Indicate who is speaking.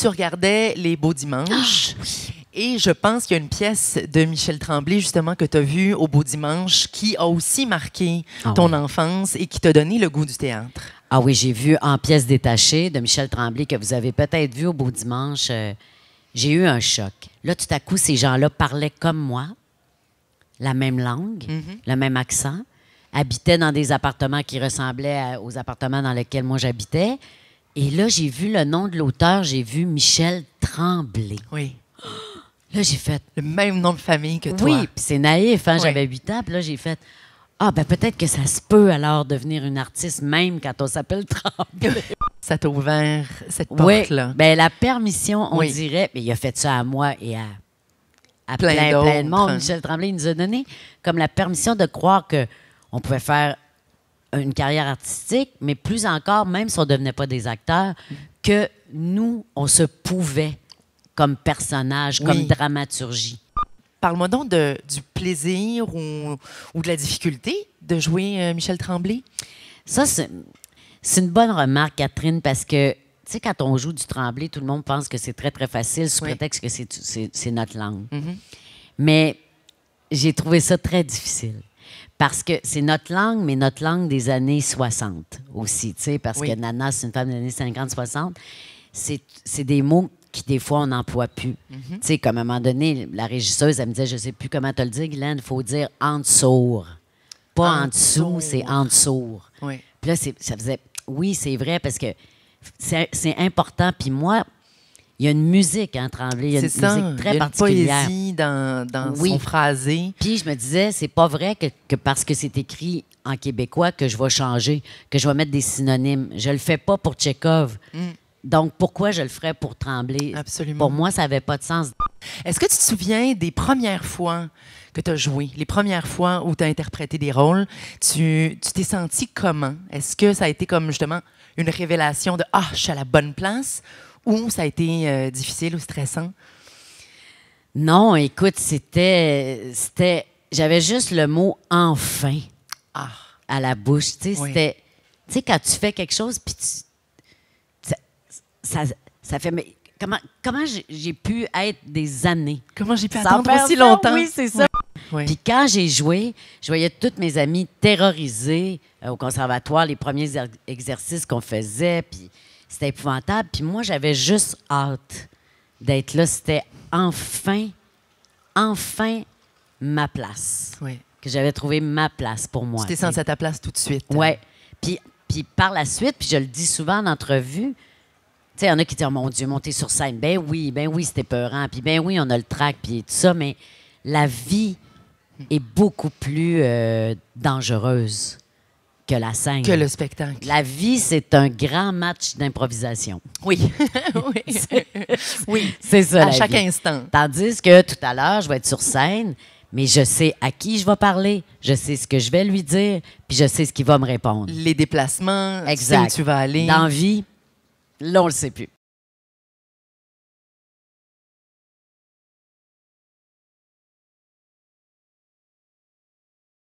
Speaker 1: tu regardais Les Beaux Dimanches. Ah, et je pense qu'il y a une pièce de Michel Tremblay, justement, que tu as vue au Beau Dimanche, qui a aussi marqué ah ton enfance et qui t'a donné le goût du théâtre. Ah oui, j'ai vu En pièce détachée de Michel Tremblay, que vous avez peut-être vu au Beau Dimanche. Euh, j'ai eu un choc. Là, tout à coup, ces gens-là parlaient comme moi, la même langue, mm-hmm. le même accent, habitaient dans des appartements qui ressemblaient aux appartements dans lesquels moi j'habitais et là, j'ai vu le nom de l'auteur, j'ai vu Michel Tremblay. Oui. Là, j'ai fait. Le même nom de famille que toi. Oui, puis c'est naïf, hein? j'avais 8 ans, puis là, j'ai fait. Ah, ben peut-être que ça se peut alors devenir une artiste même quand on s'appelle Tremblay. Ça t'a ouvert cette porte-là. Oui, ben la permission, on dirait, mais il a fait ça à moi et à, à plein, plein, de monde. Michel Tremblay nous a donné comme la permission de croire que on pouvait faire une carrière artistique, mais plus encore, même si on ne devenait pas des acteurs, que nous, on se pouvait comme personnage, comme dramaturgie. Parle-moi donc du plaisir ou, de la difficulté de jouer euh, Michel Tremblay. Ça, c'est une bonne remarque, Catherine, parce que, tu sais, quand on joue du Tremblay, tout le monde pense que c'est très, très facile sous prétexte que c'est notre langue. Mm-hmm. Mais j'ai trouvé ça très difficile. Parce que c'est notre langue, mais notre langue des années 60 aussi, tu sais, parce que Nana, c'est une femme des années 50-60. C'est des mots qui, des fois, on n'emploie plus. Mm-hmm. Tu sais, comme à un moment donné, la régisseuse, elle me disait, je ne sais plus comment te le dire, Guylaine, il faut dire en dessous ».» Pas en, dessous, c'est en dessous ». Puis là, ça faisait, oui, c'est vrai, parce que c'est important. Puis moi, il y a une musique en hein, Tremblay. Il y a une musique très poésie dans, son phrasé. Puis je me disais, c'est pas vrai que, parce que c'est écrit en québécois que je vais changer, que je vais mettre des synonymes. Je le fais pas pour Tchekhov. Mm. Donc, pourquoi je le ferais pour Tremblay? Absolument. Pour moi, ça avait pas de sens. Est-ce que tu te souviens des premières fois que tu as joué, les premières fois où tu as interprété des rôles? Tu t'es senti comment? Est-ce que ça a été comme justement une révélation de Ah, je suis à la bonne place? ou ça a été euh, difficile ou stressant? Non, écoute, c'était. c'était J'avais juste le mot enfin ah. à la bouche. Tu sais, c'était. Tu sais, quand tu fais quelque chose, puis tu. Ça, fait. comment, comment j'ai pu être des années? Comment j'ai pu attendre aussi longtemps? Oui, c'est ça. Puis quand j'ai joué, je voyais toutes mes amies terrorisées euh, au conservatoire, les premiers er-, exercices qu'on faisait. Puis c'était épouvantable. Puis moi, j'avais juste hâte d'être là. C'était enfin, enfin ma place. Oui. Que j'avais trouvé ma place pour moi. Tu t'es sentie ta place tout de suite. Oui. Puis, puis par la suite, puis je le dis souvent en entrevue, tu sais, il y en a qui disent oh Mon Dieu, monter sur scène. Ben oui, ben oui, c'était peurant. Puis ben oui, on a le trac, puis tout ça. Mais la vie est beaucoup plus euh, dangereuse que la scène. Que le spectacle. La vie, c'est un grand match d'improvisation. Oui. oui. oui. C'est ça. À chaque instant. Tandis que tout à l'heure, je vais être sur scène, mais je sais à qui je vais parler, je sais ce que je vais lui dire, puis je sais ce qu'il va me répondre. Les déplacements, exact. Tu où tu vas aller. Dans vie, là, on le sait plus.